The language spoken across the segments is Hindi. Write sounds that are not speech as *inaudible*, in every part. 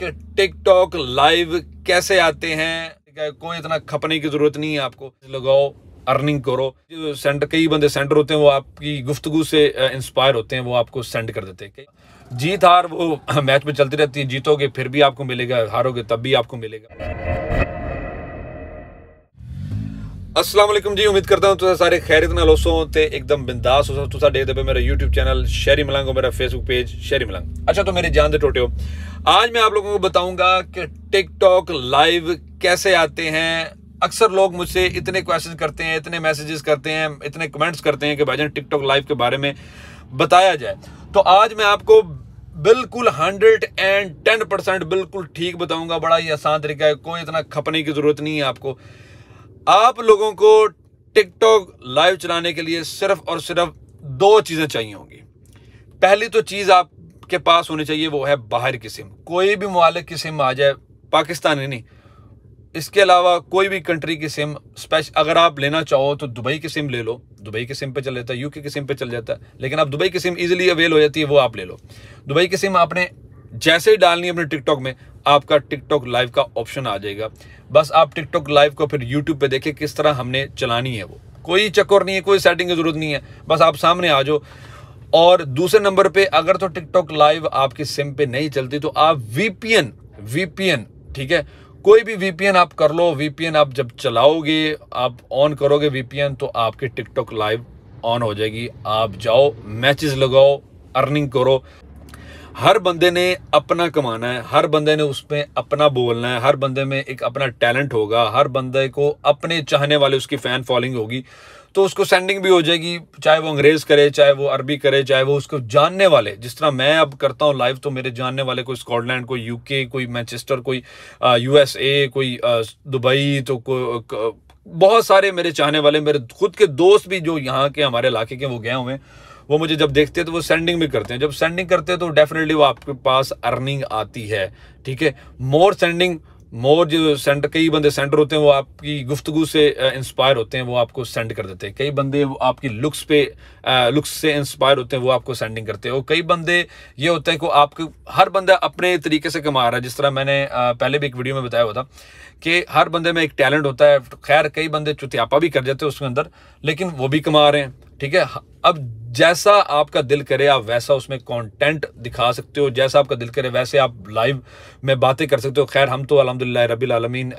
कि टिकटॉक लाइव कैसे आते हैं कोई इतना खपने की जरूरत नहीं है आपको लगाओ अर्निंग करो जो सेंटर कई बंदे सेंटर होते हैं वो आपकी गुफ्तगु से इंस्पायर होते हैं वो आपको सेंड कर देते हैं जीत हार वो मैच *clears throat* में चलती रहती है जीतोगे फिर भी आपको मिलेगा हारोगे तब भी आपको मिलेगा असलम जी उम्मीद करता हूँ तुम्हारे सारे खैरित ना लोसो तो एकदम बिंदास हो देखते पे मेरा यूट्यूब चैनल शहरी मिलंग मेरा फेसबुक पेज शहरी मिलंग अच्छा तो मेरे जान दे टोटे हो आज मैं आप लोगों को बताऊंगा कि टिकटॉक लाइव कैसे आते हैं अक्सर लोग मुझसे इतने क्वेश्चन करते हैं इतने मैसेजेस करते हैं इतने कमेंट्स करते हैं कि भाई जान टिकटॉक लाइव के बारे में बताया जाए तो आज मैं आपको बिल्कुल हंड्रेड एंड टेन परसेंट बिल्कुल ठीक बताऊंगा बड़ा ही आसान तरीका है कोई इतना खपने की जरूरत नहीं है आपको आप लोगों को टिकटॉक लाइव चलाने के लिए सिर्फ और सिर्फ दो चीज़ें चाहिए होंगी पहली तो चीज़ आपके पास होनी चाहिए वो है बाहर की सिम कोई भी मालिक की सिम आ जाए पाकिस्तानी नहीं इसके अलावा कोई भी कंट्री की सिम स्पेश अगर आप लेना चाहो तो दुबई की सिम ले लो दुबई की सिम पे चल जाता है यूके की सिम पे चल जाता है लेकिन आप दुबई की सिम इजीली अवेल हो जाती है वो आप ले लो दुबई की सिम आपने जैसे ही डालनी है अपने टिकटॉक में आपका टिकटॉक लाइव का ऑप्शन आ जाएगा बस आप टिकटॉक लाइव को फिर यूट्यूब पे देखें किस तरह हमने चलानी है वो कोई चक्कर नहीं है कोई सेटिंग की जरूरत नहीं है बस आप सामने आ जाओ और दूसरे नंबर पे अगर तो टिकटॉक लाइव आपकी सिम पे नहीं चलती तो आप वीपीएन वीपीएन ठीक है कोई भी वीपीएन आप कर लो वीपीएन आप जब चलाओगे आप ऑन करोगे वीपीएन तो आपके टिकटॉक लाइव ऑन हो जाएगी आप जाओ मैचेस लगाओ अर्निंग करो हर बंदे ने अपना कमाना है हर बंदे ने उसमें अपना बोलना है हर बंदे में एक अपना टैलेंट होगा हर बंदे को अपने चाहने वाले उसकी फ़ैन फॉलोइंग होगी तो उसको सेंडिंग भी हो जाएगी चाहे वो अंग्रेज़ करे चाहे वो अरबी करे चाहे वो उसको जानने वाले जिस तरह मैं अब करता हूँ लाइव तो मेरे जानने वाले कोई स्कॉटलैंड कोई यूके कोई मैनचेस्टर कोई यूएसए कोई दुबई तो को, बहुत सारे मेरे चाहने वाले मेरे खुद के दोस्त भी जो यहाँ के हमारे इलाके के वो गए हुए हैं वो मुझे जब देखते हैं तो वो सेंडिंग भी करते हैं जब सेंडिंग करते हैं तो डेफिनेटली वो आपके पास अर्निंग आती है ठीक है मोर सेंडिंग मोर जो सेंटर कई बंदे सेंटर होते हैं वो आपकी गुफ्तगु से इंस्पायर होते हैं वो आपको सेंड कर देते हैं कई बंदे आपकी लुक्स पे लुक्स से इंस्पायर होते हैं वो आपको सेंडिंग करते हैं और कई बंदे ये होते हैं कि आपके हर बंदा अपने तरीके से कमा रहा है जिस तरह मैंने पहले भी एक वीडियो में बताया हुआ था कि हर बंदे में एक टैलेंट होता है खैर कई बंदे चुतियापा भी कर जाते हैं उसके अंदर लेकिन वो भी कमा रहे हैं ठीक है अब जैसा आपका दिल करे आप वैसा उसमें कंटेंट दिखा सकते हो जैसा आपका दिल करे वैसे आप लाइव में बातें कर सकते हो खैर हम तो अलहमदिल्ला रबी आलमीन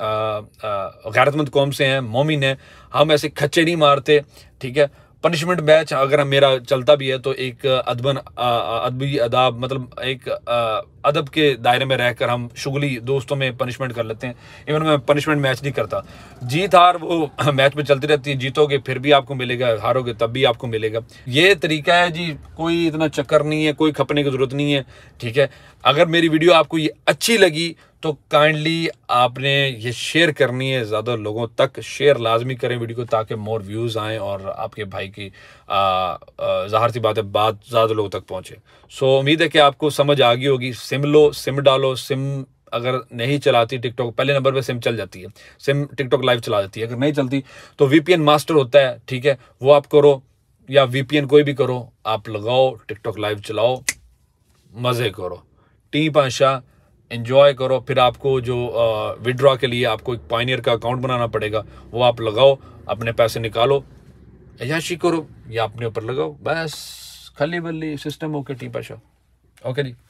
गैरतमंद कौम से हैं मोमिन हैं हम ऐसे खच्चे नहीं मारते ठीक है पनिशमेंट मैच अगर मेरा चलता भी है तो एक अदबन अदबी अदाब मतलब एक अदब के दायरे में रहकर हम शुगली दोस्तों में पनिशमेंट कर लेते हैं इवन मैं पनिशमेंट मैच नहीं करता जीत हार वो मैच *clears throat* में चलती रहती है जीतोगे फिर भी आपको मिलेगा हारोगे तब भी आपको मिलेगा ये तरीका है जी कोई इतना चक्कर नहीं है कोई खपने की ज़रूरत नहीं है ठीक है अगर मेरी वीडियो आपको ये अच्छी लगी तो काइंडली आपने ये शेयर करनी है ज़्यादा लोगों तक शेयर लाजमी करें वीडियो को ताकि मोर व्यूज़ आएँ और आपके भाई की ज़ाहर सी बात है बात ज़्यादा लोगों तक पहुँचे सो so, उम्मीद है कि आपको समझ आ गई होगी सिम लो सिम डालो सिम अगर नहीं चलाती टिकटॉक पहले नंबर पे सिम चल जाती है सिम टिकटॉक लाइव चला जाती है अगर नहीं चलती तो वी मास्टर होता है ठीक है वो आप करो या वी कोई भी करो आप लगाओ टिकटॉक लाइव चलाओ मज़े करो टी पाशा इन्जॉय करो फिर आपको जो विड्रॉ के लिए आपको एक पाइनियर का अकाउंट बनाना पड़ेगा वो आप लगाओ अपने पैसे निकालो याशी करो या अपने ऊपर लगाओ बस खली बल्ली सिस्टम ओके टी पैसा ओके जी